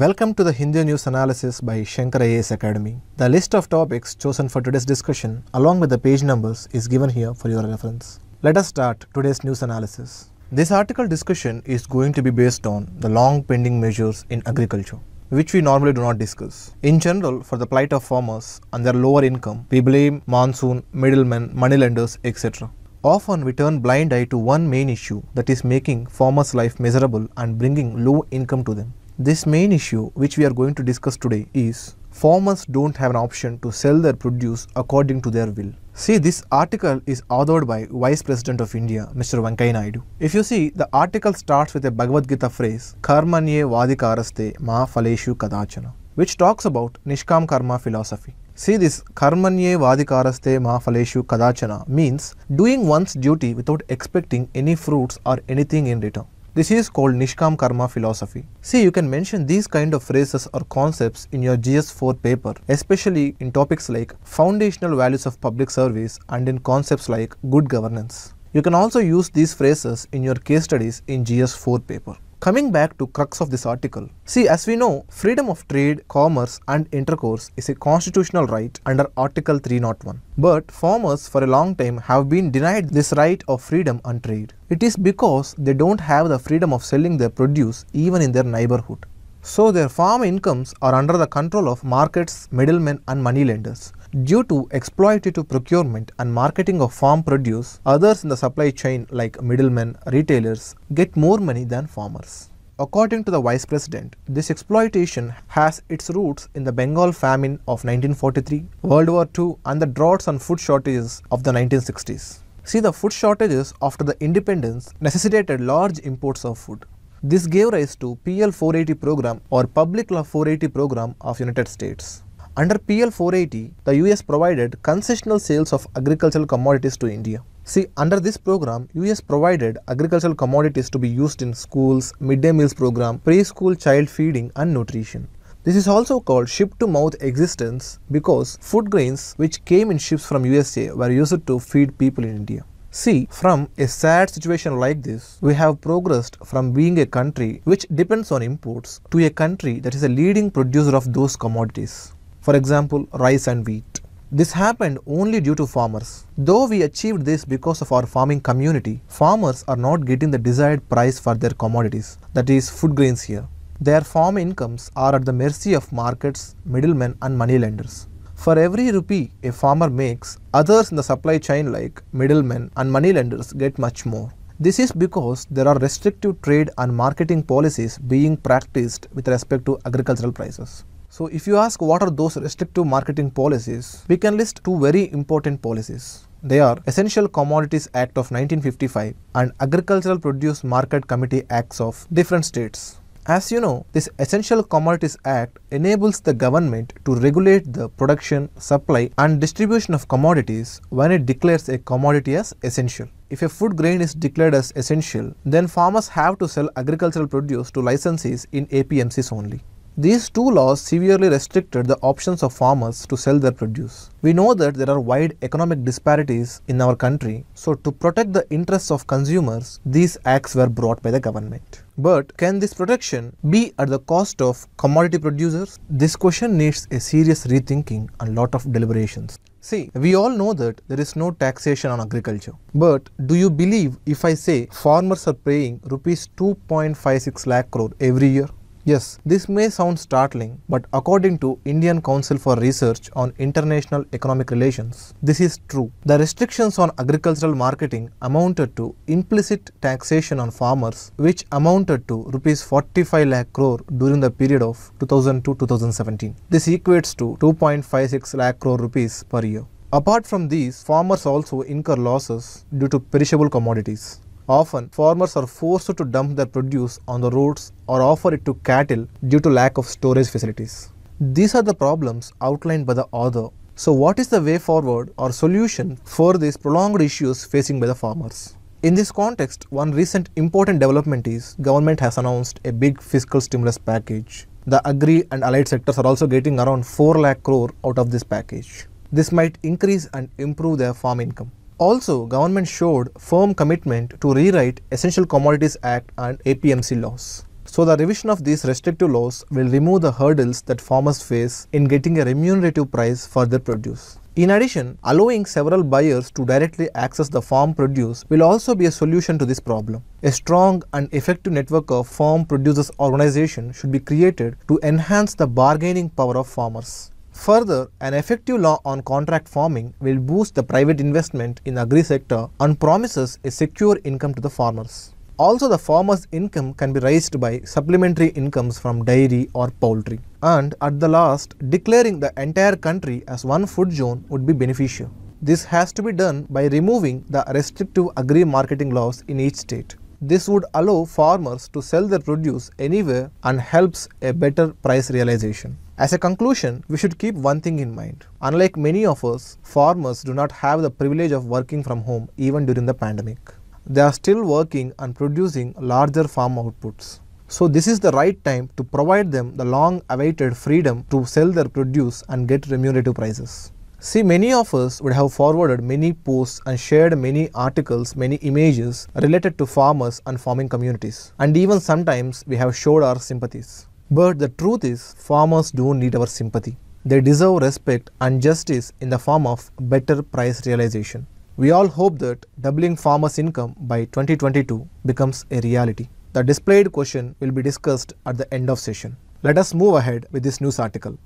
Welcome to the Hindu News Analysis by Shankar IAS Academy. The list of topics chosen for today's discussion along with the page numbers is given here for your reference. Let us start today's news analysis. This article discussion is going to be based on the long pending measures in agriculture which we normally do not discuss. In general, for the plight of farmers and their lower income, we blame monsoon, middlemen, moneylenders, etc. Often we turn blind eye to one main issue that is making farmers' life miserable and bringing low income to them. This main issue which we are going to discuss today is farmers don't have an option to sell their produce according to their will. See, this article is authored by Vice President of India, Mr. Venkaiah Naidu. If you see, the article starts with a Bhagavad Gita phrase, Karmanye Vadikaraste Ma Phaleshu Kadachana, which talks about Nishkam Karma philosophy. See this, Karmanye Vadikaraste Ma Phaleshu Kadachana means doing one's duty without expecting any fruits or anything in return. This is called Nishkam Karma philosophy. See, you can mention these kind of phrases or concepts in your GS4 paper, especially in topics like foundational values of public service and in concepts like good governance. You can also use these phrases in your case studies in GS4 paper. Coming back to crux of this article. See, as we know, freedom of trade, commerce and intercourse is a constitutional right under Article 301. But farmers for a long time have been denied this right of freedom and trade. It is because they don't have the freedom of selling their produce even in their neighborhood. So their farm incomes are under the control of markets, middlemen and moneylenders Due to exploitative procurement and marketing of farm produce, others in the supply chain like middlemen, retailers get more money than farmers. According to the Vice President, this exploitation has its roots in the Bengal famine of 1943, World War II and the droughts and food shortages of the 1960s. See, the food shortages after the independence necessitated large imports of food. This gave rise to PL 480 program or Public Law 480 program of United States. Under PL 480, the US provided concessional sales of agricultural commodities to India. See, under this program, US provided agricultural commodities to be used in schools, midday meals program, preschool child feeding and nutrition. This is also called ship-to-mouth existence because food grains which came in ships from USA were used to feed people in India. See, from a sad situation like this, we have progressed from being a country which depends on imports to a country that is a leading producer of those commodities for example rice and wheat. This happened only due to farmers. Though we achieved this because of our farming community, farmers are not getting the desired price for their commodities, that is food grains here. Their farm incomes are at the mercy of markets, middlemen and moneylenders. For every rupee a farmer makes, others in the supply chain like middlemen and moneylenders get much more. This is because there are restrictive trade and marketing policies being practiced with respect to agricultural prices. So if you ask what are those restrictive marketing policies, we can list two very important policies. They are Essential Commodities Act of 1955 and Agricultural Produce Market Committee Acts of different states. As you know, this Essential Commodities Act enables the government to regulate the production, supply and distribution of commodities when it declares a commodity as essential. If a food grain is declared as essential, then farmers have to sell agricultural produce to licensees in APMCs only. These two laws severely restricted the options of farmers to sell their produce. We know that there are wide economic disparities in our country, so to protect the interests of consumers, these acts were brought by the government. But can this protection be at the cost of commodity producers? This question needs a serious rethinking and lot of deliberations. See, we all know that there is no taxation on agriculture. But do you believe if I say farmers are paying rupees 2.56 lakh crore every year Yes, this may sound startling, but according to Indian Council for Research on International Economic Relations, this is true. The restrictions on agricultural marketing amounted to implicit taxation on farmers, which amounted to rupees 45 lakh crore during the period of 2002-2017. This equates to 2.56 lakh crore rupees per year. Apart from these, farmers also incur losses due to perishable commodities. Often, farmers are forced to dump their produce on the roads or offer it to cattle due to lack of storage facilities. These are the problems outlined by the author. So what is the way forward or solution for these prolonged issues facing by the farmers? In this context, one recent important development is government has announced a big fiscal stimulus package. The agri and allied sectors are also getting around 4 lakh crore out of this package. This might increase and improve their farm income. Also, government showed firm commitment to rewrite Essential Commodities Act and APMC laws. So the revision of these restrictive laws will remove the hurdles that farmers face in getting a remunerative price for their produce. In addition, allowing several buyers to directly access the farm produce will also be a solution to this problem. A strong and effective network of farm producers organization should be created to enhance the bargaining power of farmers. Further, an effective law on contract farming will boost the private investment in the agri-sector and promises a secure income to the farmers. Also, the farmer's income can be raised by supplementary incomes from dairy or poultry. And at the last, declaring the entire country as one food zone would be beneficial. This has to be done by removing the restrictive agri-marketing laws in each state. This would allow farmers to sell their produce anywhere and helps a better price realization. As a conclusion, we should keep one thing in mind. Unlike many of us, farmers do not have the privilege of working from home even during the pandemic. They are still working and producing larger farm outputs. So this is the right time to provide them the long awaited freedom to sell their produce and get remunerative prices. See, many of us would have forwarded many posts and shared many articles, many images related to farmers and farming communities. And even sometimes we have showed our sympathies. But the truth is, farmers do need our sympathy. They deserve respect and justice in the form of better price realization. We all hope that doubling farmers' income by 2022 becomes a reality. The displayed question will be discussed at the end of session. Let us move ahead with this news article.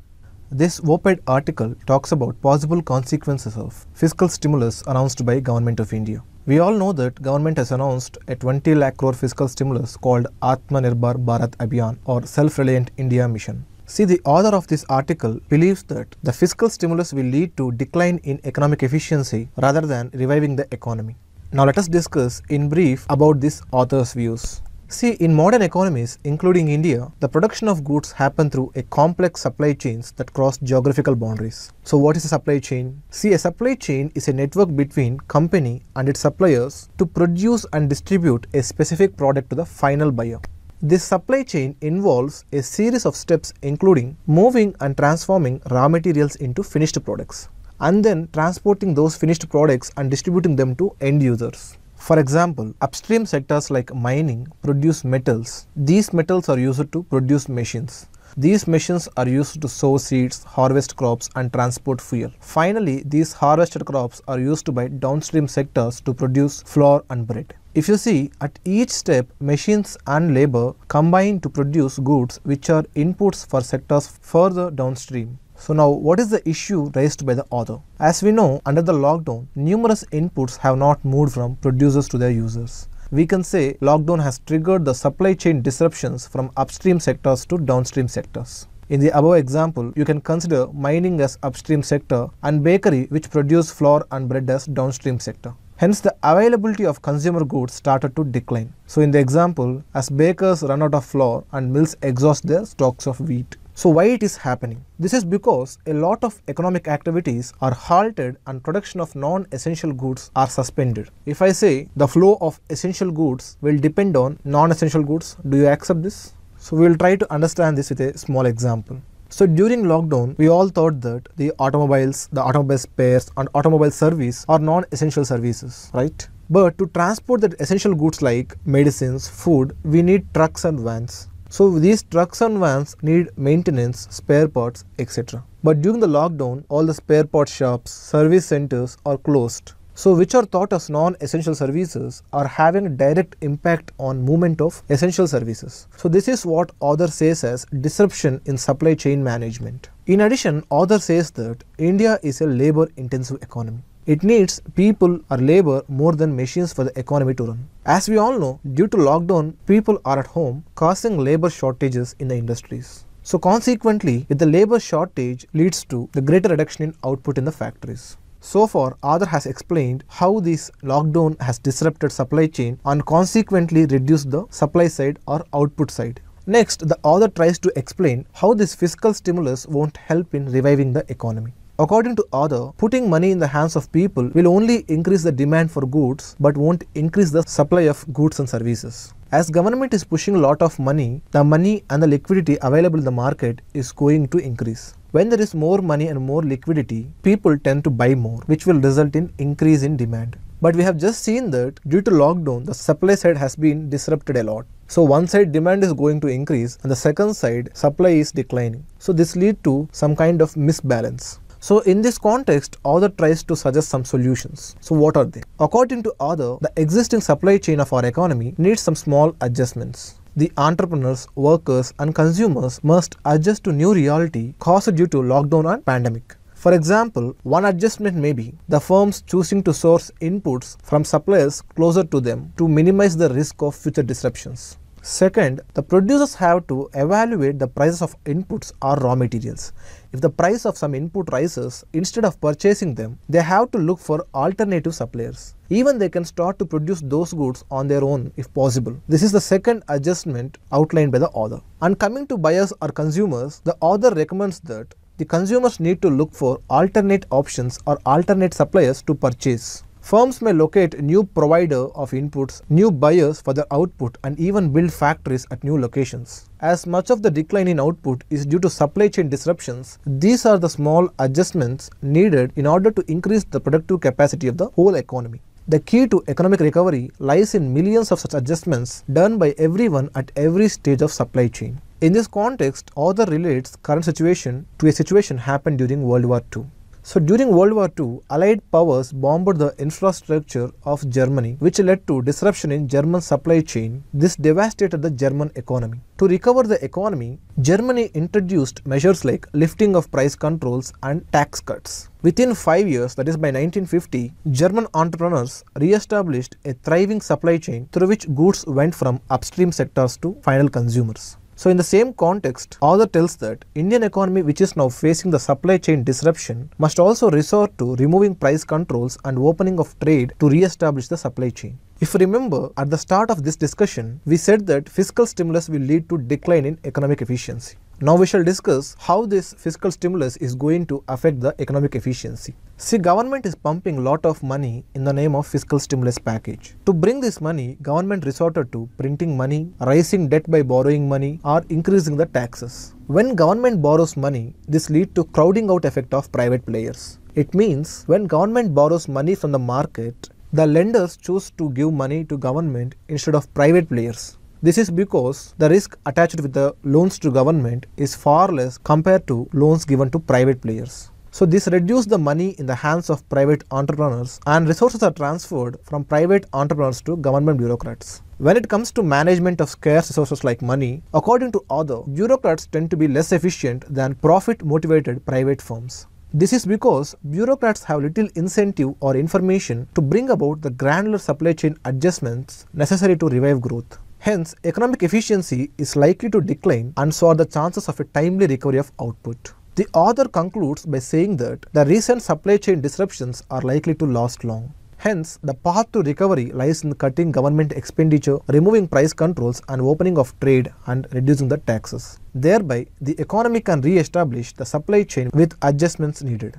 This op-ed article talks about possible consequences of fiscal stimulus announced by Government of India. We all know that government has announced a 20 lakh crore fiscal stimulus called Atmanirbhar Bharat Abhiyan or Self-Reliant India Mission. See, the author of this article believes that the fiscal stimulus will lead to decline in economic efficiency rather than reviving the economy. Now let us discuss in brief about this author's views. See, in modern economies, including India, the production of goods happen through a complex supply chains that cross geographical boundaries. So what is a supply chain? See, a supply chain is a network between company and its suppliers to produce and distribute a specific product to the final buyer. This supply chain involves a series of steps including moving and transforming raw materials into finished products and then transporting those finished products and distributing them to end users. For example, upstream sectors like mining produce metals. These metals are used to produce machines. These machines are used to sow seeds, harvest crops and transport fuel. Finally, these harvested crops are used by downstream sectors to produce flour and bread. If you see, at each step, machines and labor combine to produce goods which are inputs for sectors further downstream. So now what is the issue raised by the author? As we know, under the lockdown, numerous inputs have not moved from producers to their users. We can say lockdown has triggered the supply chain disruptions from upstream sectors to downstream sectors. In the above example, you can consider mining as upstream sector and bakery which produce flour and bread as downstream sector. Hence, the availability of consumer goods started to decline. So in the example, as bakers run out of flour and mills exhaust their stocks of wheat, so why it is happening? This is because a lot of economic activities are halted and production of non-essential goods are suspended. If I say the flow of essential goods will depend on non-essential goods, do you accept this? So we will try to understand this with a small example. So during lockdown, we all thought that the automobiles, the automobile spares and automobile service are non-essential services, right? But to transport the essential goods like medicines, food, we need trucks and vans. So these trucks and vans need maintenance, spare parts, etc. But during the lockdown, all the spare part shops, service centers are closed. So which are thought as non-essential services are having a direct impact on movement of essential services. So this is what author says as disruption in supply chain management. In addition, author says that India is a labor intensive economy. It needs people or labor more than machines for the economy to run. As we all know, due to lockdown, people are at home, causing labor shortages in the industries. So consequently, if the labor shortage leads to the greater reduction in output in the factories. So far, Arthur has explained how this lockdown has disrupted supply chain and consequently reduced the supply side or output side. Next, the author tries to explain how this fiscal stimulus won't help in reviving the economy. According to Other, putting money in the hands of people will only increase the demand for goods but won't increase the supply of goods and services. As government is pushing a lot of money, the money and the liquidity available in the market is going to increase. When there is more money and more liquidity, people tend to buy more, which will result in increase in demand. But we have just seen that due to lockdown, the supply side has been disrupted a lot. So one side demand is going to increase and the second side supply is declining. So this lead to some kind of misbalance. So in this context, author tries to suggest some solutions. So what are they? According to author, the existing supply chain of our economy needs some small adjustments the entrepreneurs, workers, and consumers must adjust to new reality caused due to lockdown and pandemic. For example, one adjustment may be the firms choosing to source inputs from suppliers closer to them to minimize the risk of future disruptions. Second, the producers have to evaluate the prices of inputs or raw materials. If the price of some input rises, instead of purchasing them, they have to look for alternative suppliers. Even they can start to produce those goods on their own if possible. This is the second adjustment outlined by the author. And coming to buyers or consumers, the author recommends that the consumers need to look for alternate options or alternate suppliers to purchase. Firms may locate new provider of inputs, new buyers for their output and even build factories at new locations. As much of the decline in output is due to supply chain disruptions, these are the small adjustments needed in order to increase the productive capacity of the whole economy. The key to economic recovery lies in millions of such adjustments done by everyone at every stage of supply chain. In this context, author relates current situation to a situation happened during World War II. So during World War II, Allied powers bombed the infrastructure of Germany, which led to disruption in German supply chain. This devastated the German economy. To recover the economy, Germany introduced measures like lifting of price controls and tax cuts. Within five years, that is by 1950, German entrepreneurs re-established a thriving supply chain through which goods went from upstream sectors to final consumers. So in the same context, author tells that Indian economy which is now facing the supply chain disruption must also resort to removing price controls and opening of trade to re-establish the supply chain. If you remember, at the start of this discussion, we said that fiscal stimulus will lead to decline in economic efficiency. Now we shall discuss how this fiscal stimulus is going to affect the economic efficiency. See, government is pumping lot of money in the name of fiscal stimulus package. To bring this money, government resorted to printing money, raising debt by borrowing money or increasing the taxes. When government borrows money, this lead to crowding out effect of private players. It means when government borrows money from the market, the lenders choose to give money to government instead of private players. This is because the risk attached with the loans to government is far less compared to loans given to private players. So this reduces the money in the hands of private entrepreneurs and resources are transferred from private entrepreneurs to government bureaucrats. When it comes to management of scarce resources like money, according to Other, bureaucrats tend to be less efficient than profit-motivated private firms. This is because bureaucrats have little incentive or information to bring about the granular supply chain adjustments necessary to revive growth. Hence, economic efficiency is likely to decline and so are the chances of a timely recovery of output. The author concludes by saying that the recent supply chain disruptions are likely to last long. Hence, the path to recovery lies in cutting government expenditure, removing price controls and opening of trade and reducing the taxes. Thereby, the economy can re-establish the supply chain with adjustments needed.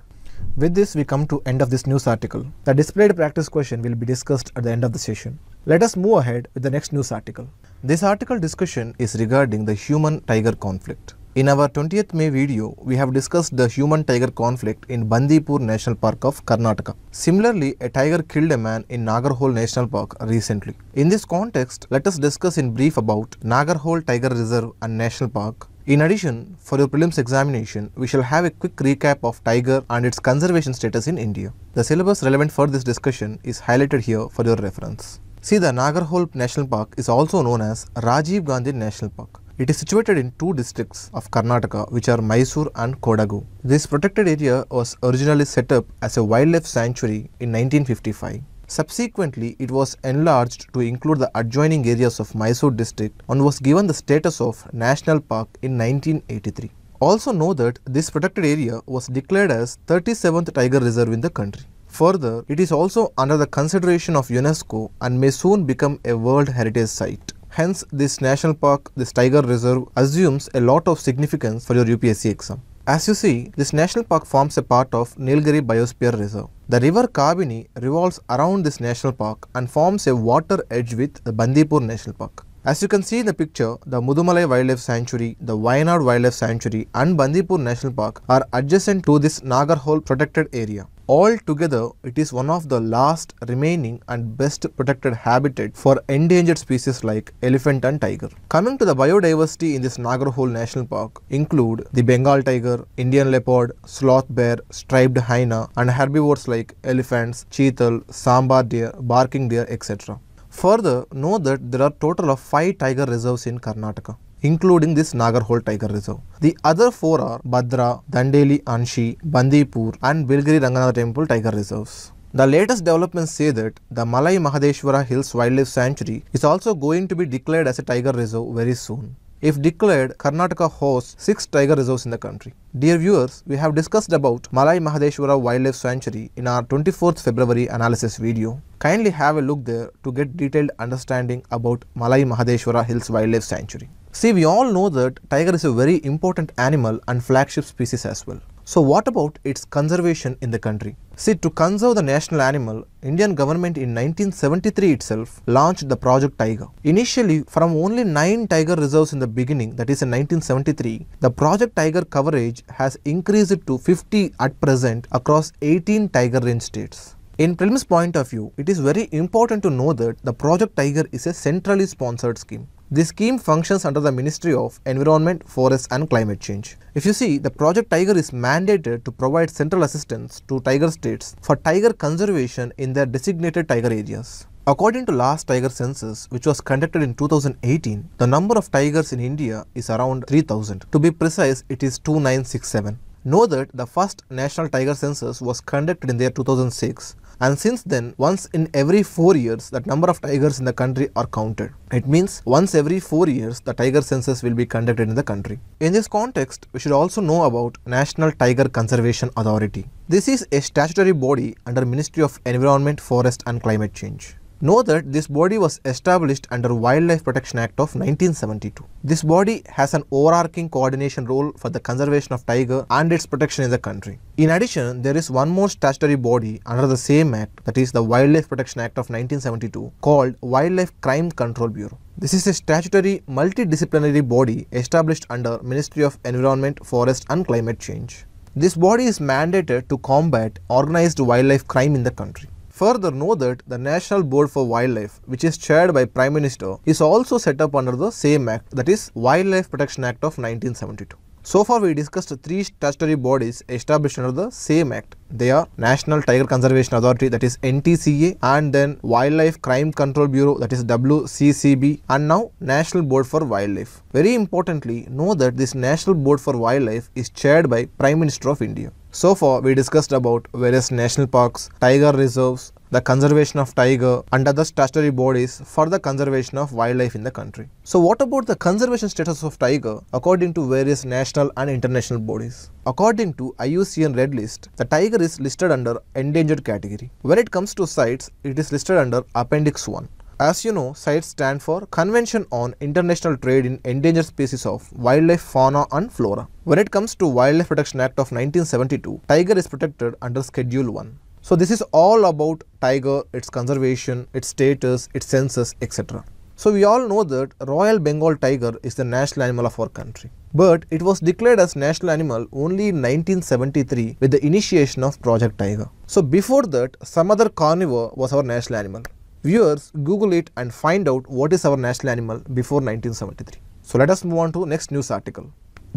With this, we come to end of this news article. The displayed practice question will be discussed at the end of the session. Let us move ahead with the next news article. This article discussion is regarding the human-tiger conflict. In our 20th May video, we have discussed the human-tiger conflict in Bandipur National Park of Karnataka. Similarly, a tiger killed a man in Nagarhole National Park recently. In this context, let us discuss in brief about Nagarhole Tiger Reserve and National Park, in addition, for your prelims examination, we shall have a quick recap of tiger and its conservation status in India. The syllabus relevant for this discussion is highlighted here for your reference. See, the Nagarhole National Park is also known as Rajiv Gandhi National Park. It is situated in two districts of Karnataka, which are Mysore and Kodagu. This protected area was originally set up as a wildlife sanctuary in 1955. Subsequently, it was enlarged to include the adjoining areas of Mysore district and was given the status of National Park in 1983. Also know that this protected area was declared as 37th tiger reserve in the country. Further, it is also under the consideration of UNESCO and may soon become a World Heritage Site. Hence, this national park, this tiger reserve assumes a lot of significance for your UPSC exam. As you see, this national park forms a part of Nilgiri Biosphere Reserve. The river Kabini revolves around this national park and forms a water edge with the Bandipur National Park. As you can see in the picture, the Mudumalai Wildlife Sanctuary, the Wayanad Wildlife Sanctuary and Bandipur National Park are adjacent to this Nagarhole protected area. Altogether, it is one of the last remaining and best protected habitat for endangered species like elephant and tiger. Coming to the biodiversity in this Nagarhole National Park include the Bengal tiger, Indian leopard, sloth bear, striped hyena and herbivores like elephants, cheetal, sambar deer, barking deer, etc. Further, know that there are total of 5 tiger reserves in Karnataka including this Nagarhole Tiger Reserve. The other four are Badra, Dandeli Anshi, Bandipur and Bilgiri Ranganath Temple Tiger Reserves. The latest developments say that the Malai Mahadeshwara Hills Wildlife Sanctuary is also going to be declared as a tiger reserve very soon. If declared, Karnataka hosts six tiger reserves in the country. Dear viewers, we have discussed about Malai Mahadeshwara Wildlife Sanctuary in our 24th February analysis video. Kindly have a look there to get detailed understanding about Malai Mahadeshwara Hills Wildlife Sanctuary. See, we all know that tiger is a very important animal and flagship species as well. So what about its conservation in the country? See, to conserve the national animal, Indian government in 1973 itself launched the Project Tiger. Initially, from only 9 tiger reserves in the beginning, that is in 1973, the Project Tiger coverage has increased to 50 at present across 18 tiger range states. In prelims point of view, it is very important to know that the Project Tiger is a centrally sponsored scheme. The scheme functions under the Ministry of Environment, Forests and Climate Change. If you see, the Project Tiger is mandated to provide central assistance to tiger states for tiger conservation in their designated tiger areas. According to last tiger census, which was conducted in 2018, the number of tigers in India is around 3000. To be precise, it is 2967. Know that the first national tiger census was conducted in the year 2006 and since then once in every 4 years that number of tigers in the country are counted. It means once every 4 years the tiger census will be conducted in the country. In this context we should also know about National Tiger Conservation Authority. This is a statutory body under Ministry of Environment, Forest and Climate Change. Know that this body was established under Wildlife Protection Act of 1972. This body has an overarching coordination role for the conservation of tiger and its protection in the country. In addition, there is one more statutory body under the same act that is the Wildlife Protection Act of 1972 called Wildlife Crime Control Bureau. This is a statutory multidisciplinary body established under Ministry of Environment, Forest and Climate Change. This body is mandated to combat organized wildlife crime in the country. Further, know that the National Board for Wildlife, which is chaired by Prime Minister, is also set up under the same act, that is Wildlife Protection Act of 1972. So far we discussed three statutory bodies established under the same act. They are National Tiger Conservation Authority that is NTCA and then Wildlife Crime Control Bureau that is WCCB and now National Board for Wildlife. Very importantly, know that this National Board for Wildlife is chaired by Prime Minister of India. So far, we discussed about various national parks, tiger reserves, the conservation of tiger under the statutory bodies for the conservation of wildlife in the country. So what about the conservation status of tiger according to various national and international bodies? According to IUCN Red List, the tiger is listed under endangered category. When it comes to sites, it is listed under Appendix 1. As you know, CITES stand for Convention on International Trade in Endangered Species of Wildlife, Fauna and Flora. When it comes to Wildlife Protection Act of 1972, tiger is protected under Schedule 1. So this is all about tiger, its conservation, its status, its census, etc. So we all know that Royal Bengal tiger is the national animal of our country. But it was declared as national animal only in 1973 with the initiation of Project Tiger. So before that, some other carnivore was our national animal viewers Google it and find out what is our national animal before 1973. So let us move on to next news article.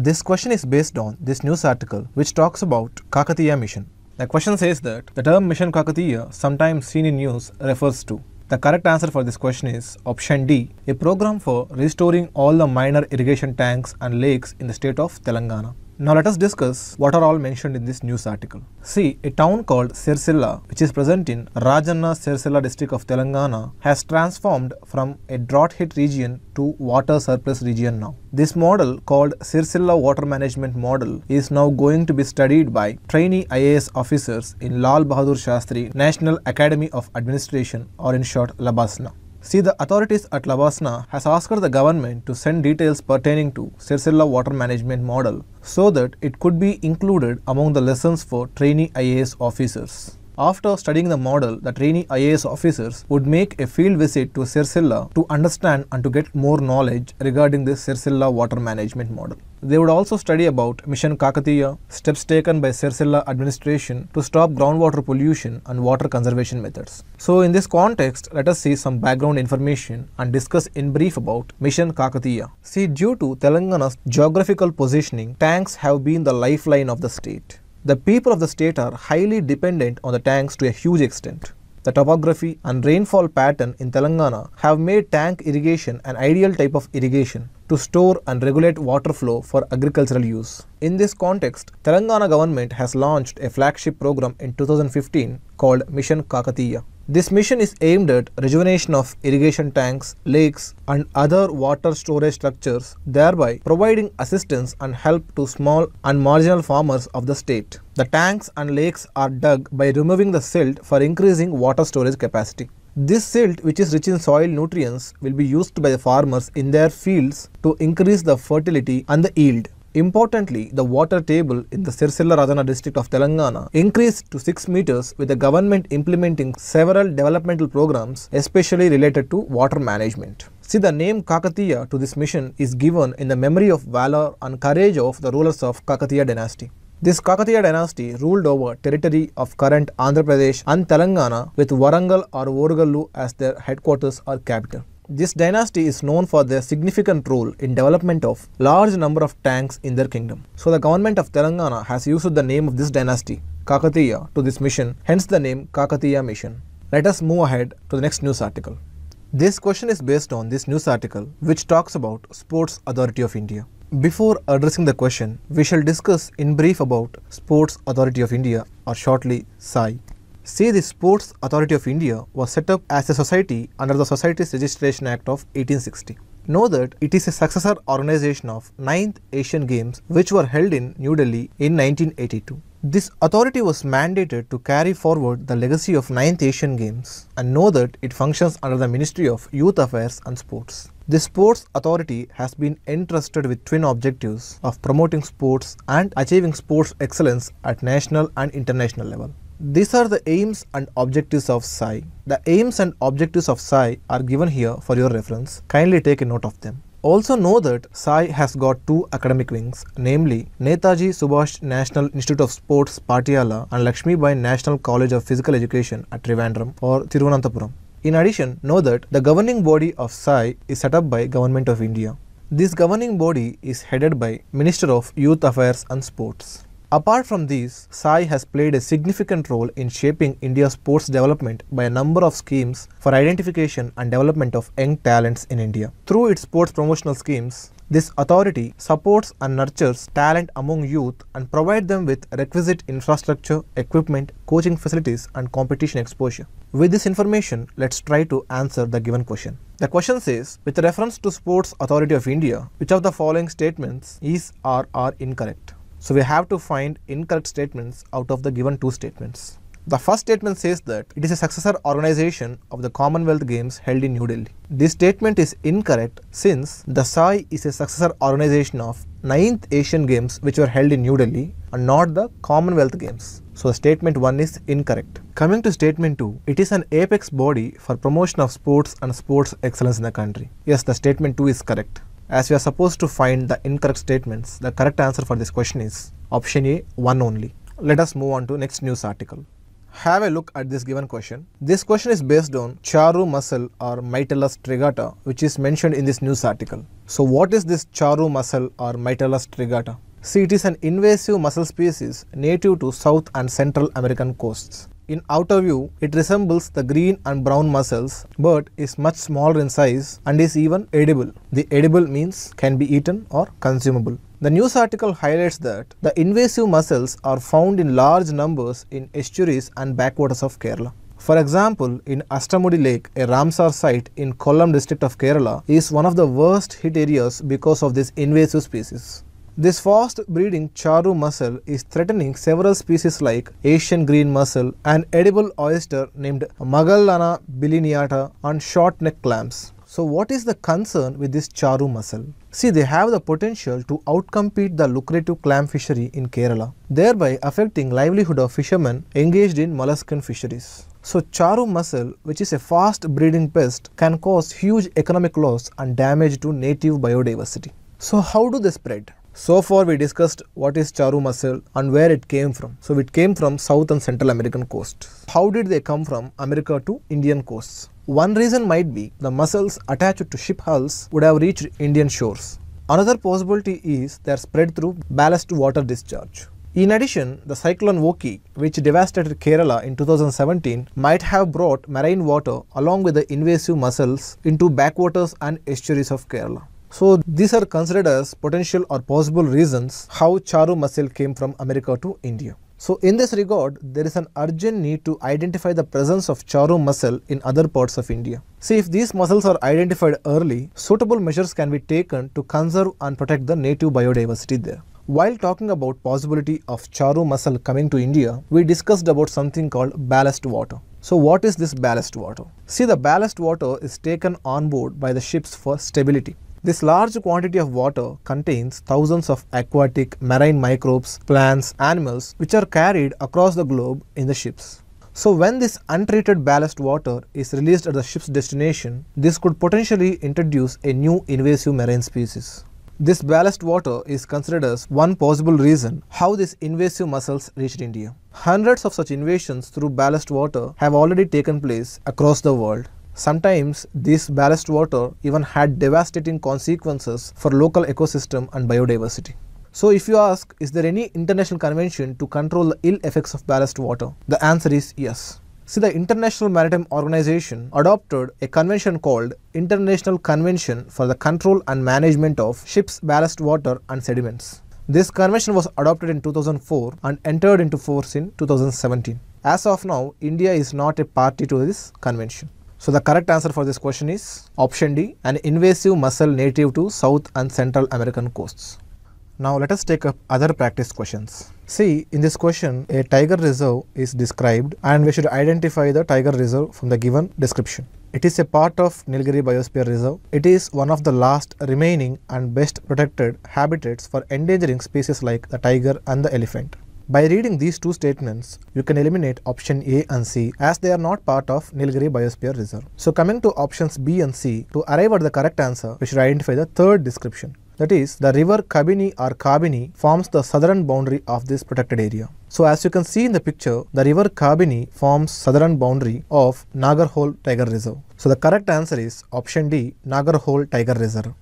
This question is based on this news article which talks about Kakatiya mission. The question says that the term mission Kakatiya sometimes seen in news refers to. The correct answer for this question is option D, a program for restoring all the minor irrigation tanks and lakes in the state of Telangana. Now let us discuss what are all mentioned in this news article. See, a town called Sirsilla, which is present in Rajanna Sirsilla district of Telangana, has transformed from a drought hit region to water surplus region now. This model called Sirsilla water management model is now going to be studied by trainee IAS officers in Lal Bahadur Shastri National Academy of Administration or in short LABASNA. See, the authorities at Lavasna has asked the government to send details pertaining to Sirsila water management model so that it could be included among the lessons for trainee IAS officers. After studying the model, the trainee IAS officers would make a field visit to Sircilla to understand and to get more knowledge regarding the Sircilla water management model. They would also study about Mission Kakatiya, steps taken by Sircilla administration to stop groundwater pollution and water conservation methods. So in this context, let us see some background information and discuss in brief about Mission Kakatiya. See, due to Telangana's geographical positioning, tanks have been the lifeline of the state. The people of the state are highly dependent on the tanks to a huge extent. The topography and rainfall pattern in Telangana have made tank irrigation an ideal type of irrigation to store and regulate water flow for agricultural use. In this context, Telangana government has launched a flagship program in 2015 called Mission Kakatiya. This mission is aimed at rejuvenation of irrigation tanks, lakes and other water storage structures, thereby providing assistance and help to small and marginal farmers of the state. The tanks and lakes are dug by removing the silt for increasing water storage capacity. This silt, which is rich in soil nutrients, will be used by the farmers in their fields to increase the fertility and the yield. Importantly, the water table in the Sirsilla Rajana district of Telangana increased to 6 meters with the government implementing several developmental programs especially related to water management. See the name Kakatiya to this mission is given in the memory of valor and courage of the rulers of Kakatiya dynasty. This Kakatiya dynasty ruled over territory of current Andhra Pradesh and Telangana with Warangal or Orgallu as their headquarters or capital. This dynasty is known for their significant role in development of large number of tanks in their kingdom. So the government of Telangana has used the name of this dynasty, Kakatiya, to this mission, hence the name Kakatiya mission. Let us move ahead to the next news article. This question is based on this news article which talks about Sports Authority of India. Before addressing the question, we shall discuss in brief about Sports Authority of India or shortly SAI. See, the Sports Authority of India was set up as a society under the Societies Registration Act of 1860. Know that it is a successor organization of 9th Asian Games which were held in New Delhi in 1982. This authority was mandated to carry forward the legacy of 9th Asian Games and know that it functions under the Ministry of Youth Affairs and Sports. The Sports Authority has been entrusted with twin objectives of promoting sports and achieving sports excellence at national and international level. These are the aims and objectives of Psi. The aims and objectives of Psi are given here for your reference. Kindly take a note of them. Also know that SAI has got two academic wings, namely Netaji Subhash National Institute of Sports Patiala and Lakshmi Bai National College of Physical Education at Trivandrum or Thiruvananthapuram. In addition, know that the governing body of SAI is set up by Government of India. This governing body is headed by Minister of Youth Affairs and Sports. Apart from these, SAI has played a significant role in shaping India's sports development by a number of schemes for identification and development of young talents in India. Through its sports promotional schemes, this authority supports and nurtures talent among youth and provides them with requisite infrastructure, equipment, coaching facilities and competition exposure. With this information, let's try to answer the given question. The question says, with reference to Sports Authority of India, which of the following statements is or are incorrect? So we have to find incorrect statements out of the given two statements. The first statement says that it is a successor organization of the Commonwealth Games held in New Delhi. This statement is incorrect since the SAI is a successor organization of 9th Asian Games which were held in New Delhi and not the Commonwealth Games. So statement 1 is incorrect. Coming to statement 2, it is an apex body for promotion of sports and sports excellence in the country. Yes, the statement 2 is correct as we are supposed to find the incorrect statements, the correct answer for this question is option A 1 only. Let us move on to next news article. Have a look at this given question. This question is based on charu muscle or Mytilus trigata which is mentioned in this news article. So what is this charu muscle or Mytilus trigata? See it is an invasive muscle species native to South and Central American coasts. In outer view, it resembles the green and brown mussels but is much smaller in size and is even edible. The edible means can be eaten or consumable. The news article highlights that the invasive mussels are found in large numbers in estuaries and backwaters of Kerala. For example, in Astamudi Lake, a Ramsar site in Kollam district of Kerala is one of the worst hit areas because of this invasive species. This fast-breeding charu mussel is threatening several species like Asian green mussel, an edible oyster named Magallana bilineata, and short neck clams. So what is the concern with this charu mussel? See, they have the potential to outcompete the lucrative clam fishery in Kerala, thereby affecting livelihood of fishermen engaged in molluscan fisheries. So charu mussel, which is a fast breeding pest, can cause huge economic loss and damage to native biodiversity. So how do they spread? So far we discussed what is charu muscle and where it came from. So it came from South and Central American coast. How did they come from America to Indian coasts? One reason might be the mussels attached to ship hulls would have reached Indian shores. Another possibility is they are spread through ballast water discharge. In addition, the cyclone Woki, which devastated Kerala in 2017, might have brought marine water along with the invasive mussels into backwaters and estuaries of Kerala. So these are considered as potential or possible reasons how Charu mussel came from America to India. So in this regard, there is an urgent need to identify the presence of Charu mussel in other parts of India. See if these mussels are identified early, suitable measures can be taken to conserve and protect the native biodiversity there. While talking about possibility of Charu mussel coming to India, we discussed about something called ballast water. So what is this ballast water? See the ballast water is taken on board by the ships for stability. This large quantity of water contains thousands of aquatic, marine microbes, plants, animals which are carried across the globe in the ships. So when this untreated ballast water is released at the ship's destination, this could potentially introduce a new invasive marine species. This ballast water is considered as one possible reason how these invasive mussels reached India. Hundreds of such invasions through ballast water have already taken place across the world. Sometimes this ballast water even had devastating consequences for local ecosystem and biodiversity. So if you ask, is there any international convention to control the ill effects of ballast water? The answer is yes. See, the International Maritime Organization adopted a convention called International Convention for the Control and Management of Ships Ballast Water and Sediments. This convention was adopted in 2004 and entered into force in 2017. As of now, India is not a party to this convention. So the correct answer for this question is option D, an invasive mussel native to South and Central American coasts. Now let us take up other practice questions. See, in this question, a tiger reserve is described and we should identify the tiger reserve from the given description. It is a part of Nilgiri Biosphere Reserve. It is one of the last remaining and best protected habitats for endangering species like the tiger and the elephant. By reading these two statements, you can eliminate option A and C as they are not part of Nilgiri Biosphere Reserve. So coming to options B and C, to arrive at the correct answer, we should identify the third description. That is, the river Kabini or Kabini forms the southern boundary of this protected area. So as you can see in the picture, the river Kabini forms southern boundary of Nagarhole Tiger Reserve. So the correct answer is option D, Nagarhole Tiger Reserve.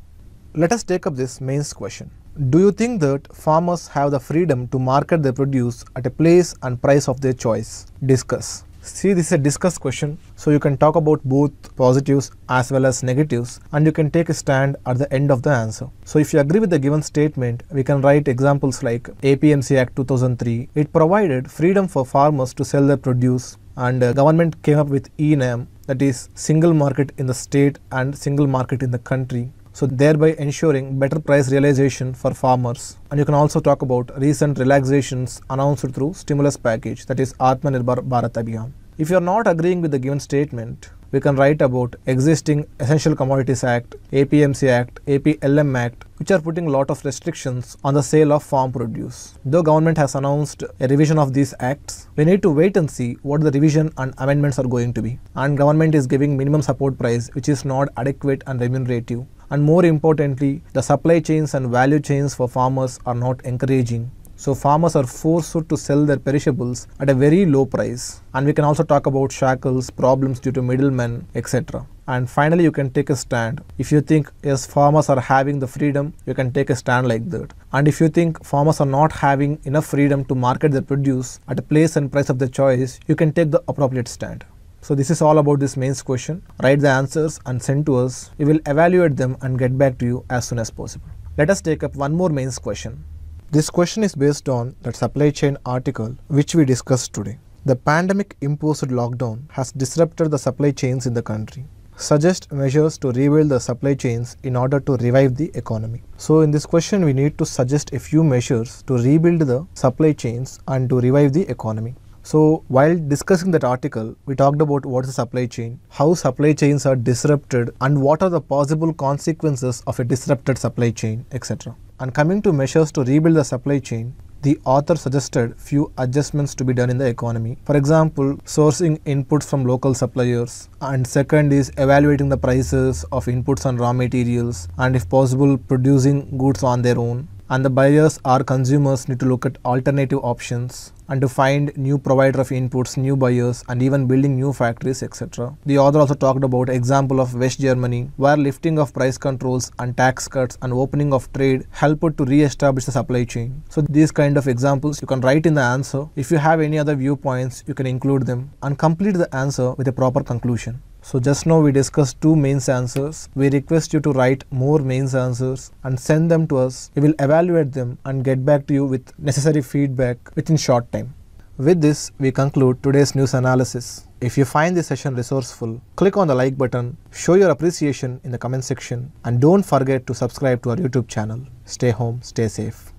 Let us take up this main question. Do you think that farmers have the freedom to market their produce at a place and price of their choice? Discuss. See, this is a discuss question, so you can talk about both positives as well as negatives, and you can take a stand at the end of the answer. So, if you agree with the given statement, we can write examples like APMC Act 2003. It provided freedom for farmers to sell their produce, and the uh, government came up with ENAM, that is, single market in the state and single market in the country so thereby ensuring better price realization for farmers. And you can also talk about recent relaxations announced through stimulus package that is Atmanirbhar Bharat Abhiyan. If you are not agreeing with the given statement, we can write about existing Essential Commodities Act, APMC Act, APLM Act, which are putting lot of restrictions on the sale of farm produce. Though government has announced a revision of these acts, we need to wait and see what the revision and amendments are going to be. And government is giving minimum support price which is not adequate and remunerative and more importantly, the supply chains and value chains for farmers are not encouraging. So farmers are forced to sell their perishables at a very low price. And we can also talk about shackles, problems due to middlemen, etc. And finally, you can take a stand. If you think, yes, farmers are having the freedom, you can take a stand like that. And if you think farmers are not having enough freedom to market their produce at a place and price of their choice, you can take the appropriate stand. So this is all about this mains question. Write the answers and send to us. We will evaluate them and get back to you as soon as possible. Let us take up one more mains question. This question is based on that supply chain article which we discussed today. The pandemic imposed lockdown has disrupted the supply chains in the country. Suggest measures to rebuild the supply chains in order to revive the economy. So, in this question, we need to suggest a few measures to rebuild the supply chains and to revive the economy. So while discussing that article, we talked about what is a supply chain, how supply chains are disrupted and what are the possible consequences of a disrupted supply chain, etc. And coming to measures to rebuild the supply chain, the author suggested few adjustments to be done in the economy. For example, sourcing inputs from local suppliers and second is evaluating the prices of inputs and raw materials and if possible producing goods on their own and the buyers or consumers need to look at alternative options and to find new provider of inputs, new buyers and even building new factories etc. The author also talked about example of West Germany where lifting of price controls and tax cuts and opening of trade helped to re-establish the supply chain. So these kind of examples you can write in the answer. If you have any other viewpoints you can include them and complete the answer with a proper conclusion. So just now we discussed two mains answers. We request you to write more mains answers and send them to us. We will evaluate them and get back to you with necessary feedback within short time. With this, we conclude today's news analysis. If you find this session resourceful, click on the like button, show your appreciation in the comment section and don't forget to subscribe to our YouTube channel. Stay home, stay safe.